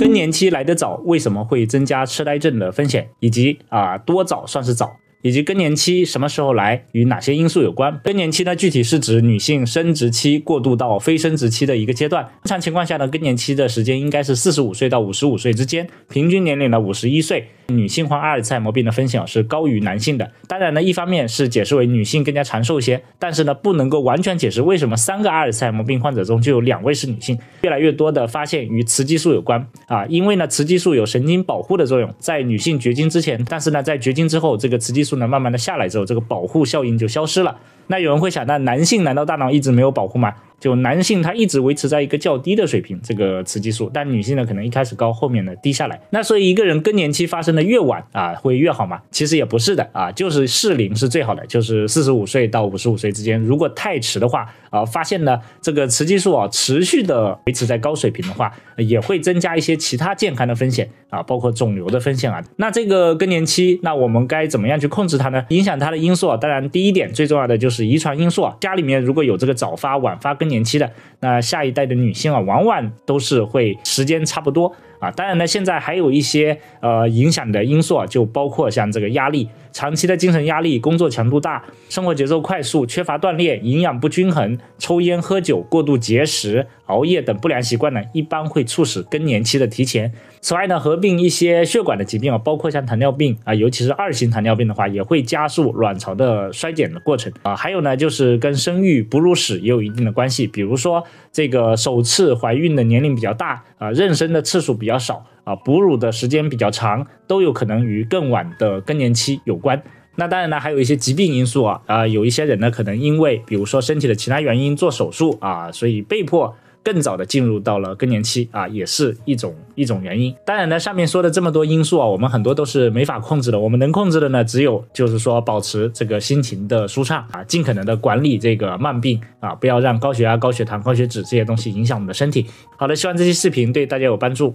更年期来得早为什么会增加痴呆症的风险，以及啊多早算是早，以及更年期什么时候来与哪些因素有关？更年期呢，具体是指女性生殖期过渡到非生殖期的一个阶段。正常情况下呢，更年期的时间应该是四十五岁到五十五岁之间，平均年龄呢五十一岁。女性患阿尔茨海默病的风险是高于男性的，当然呢，一方面是解释为女性更加长寿些，但是呢，不能够完全解释为什么三个阿尔茨海默病患者中就有两位是女性。越来越多的发现与雌激素有关啊，因为呢，雌激素有神经保护的作用，在女性绝经之前，但是呢，在绝经之后，这个雌激素呢慢慢的下来之后，这个保护效应就消失了。那有人会想，那男性难道大脑一直没有保护吗？就男性他一直维持在一个较低的水平，这个雌激素，但女性呢可能一开始高，后面呢低下来。那所以一个人更年期发生的越晚啊，会越好吗？其实也不是的啊，就是适龄是最好的，就是四十五岁到五十五岁之间。如果太迟的话啊，发现呢这个雌激素啊持续的维持在高水平的话，也会增加一些其他健康的风险啊，包括肿瘤的风险啊。那这个更年期，那我们该怎么样去控制它呢？影响它的因素啊，当然第一点最重要的就是遗传因素啊，家里面如果有这个早发晚发更年期的那下一代的女性啊，往往都是会时间差不多啊。当然呢，现在还有一些呃影响的因素啊，就包括像这个压力，长期的精神压力，工作强度大，生活节奏快速，缺乏锻炼，营养不均衡，抽烟喝酒，过度节食。熬夜等不良习惯呢，一般会促使更年期的提前。此外呢，合并一些血管的疾病啊，包括像糖尿病啊，尤其是二型糖尿病的话，也会加速卵巢的衰减的过程啊。还有呢，就是跟生育、哺乳史也有一定的关系。比如说，这个首次怀孕的年龄比较大啊，妊娠的次数比较少啊，哺乳的时间比较长，都有可能与更晚的更年期有关。那当然呢，还有一些疾病因素啊，啊，有一些人呢，可能因为比如说身体的其他原因做手术啊，所以被迫。更早的进入到了更年期啊，也是一种一种原因。当然呢，上面说的这么多因素啊，我们很多都是没法控制的。我们能控制的呢，只有就是说保持这个心情的舒畅啊，尽可能的管理这个慢病啊，不要让高血压、高血糖、高血脂这些东西影响我们的身体。好的，希望这期视频对大家有帮助。